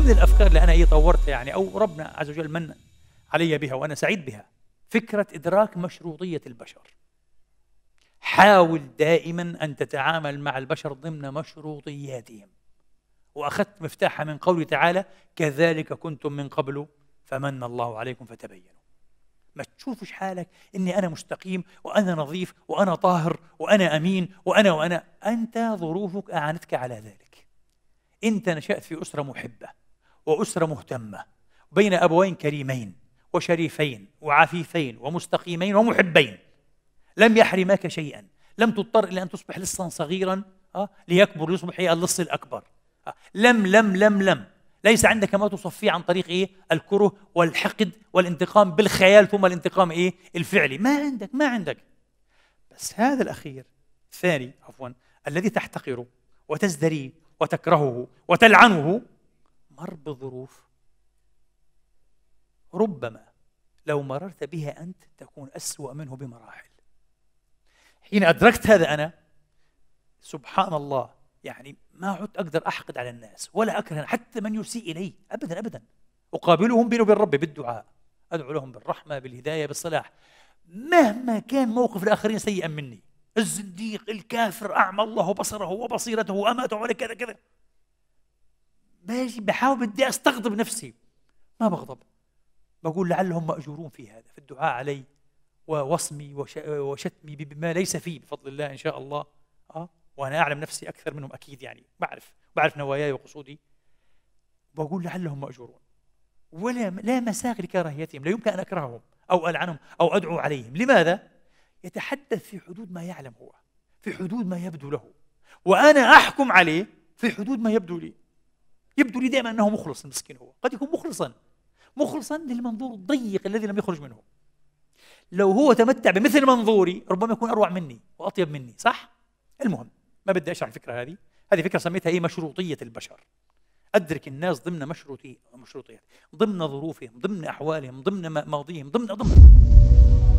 ضمن الافكار اللي انا هي إيه طورتها يعني او ربنا عز وجل من علي بها وانا سعيد بها فكره ادراك مشروطيه البشر حاول دائما ان تتعامل مع البشر ضمن مشروطياتهم واخذت مفتاحها من قوله تعالى كذلك كنتم من قبل فمن الله عليكم فتبينوا ما تشوفش حالك اني انا مستقيم وانا نظيف وانا طاهر وانا امين وانا وانا انت ظروفك اعانتك على ذلك انت نشات في اسره محبه وأسرة مهتمة بين أبوين كريمين وشريفين وعفيفين ومستقيمين ومحبين لم يحرماك شيئا لم تضطر إلى أن تصبح لصا صغيرا آه، ليكبر يصبح اللص الأكبر آه، لم لم لم لم ليس عندك ما تصفيه عن طريق ايه الكره والحقد والانتقام بالخيال ثم الانتقام ايه الفعلي ما عندك ما عندك بس هذا الاخير الثاني عفوا الذي تحتقره وتزدريه وتكرهه وتلعنه مر بظروف ربما لو مررت بها أنت تكون أسوأ منه بمراحل حين أدركت هذا أنا سبحان الله يعني ما عدت أقدر أحقد على الناس ولا أكره حتى من يسيء إلي أبدا أبدا أقابلهم بيني وبين ربي بالدعاء أدعو لهم بالرحمة بالهداية بالصلاح مهما كان موقف الآخرين سيئا مني الزنديق الكافر أعمى الله بصره وبصيرته وأماته على كذا كذا ماشي بحاول بدي استغضب نفسي ما بغضب بقول لعلهم ماجورون في هذا في الدعاء علي ووصمي وشتمي بما ليس فيه بفضل الله ان شاء الله اه وانا اعلم نفسي اكثر منهم اكيد يعني بعرف بعرف نواياي وقصودي بقول لعلهم ماجورون ولا لا مساغ لكراهيتهم لا يمكن ان اكرههم او العنهم او ادعو عليهم لماذا يتحدث في حدود ما يعلم هو في حدود ما يبدو له وانا احكم عليه في حدود ما يبدو لي يبدو لي دائما انه مخلص المسكين هو قد يكون مخلصا مخلصا للمنظور الضيق الذي لم يخرج منه لو هو تمتع بمثل منظوري ربما يكون اروع مني واطيب مني صح المهم ما بدي اشرح الفكره هذه هذه فكره سميتها ايه مشروطيه البشر ادرك الناس ضمن مشروطيه مشروطيات ضمن ظروفهم ضمن احوالهم ضمن ماضيهم ضمن ضمن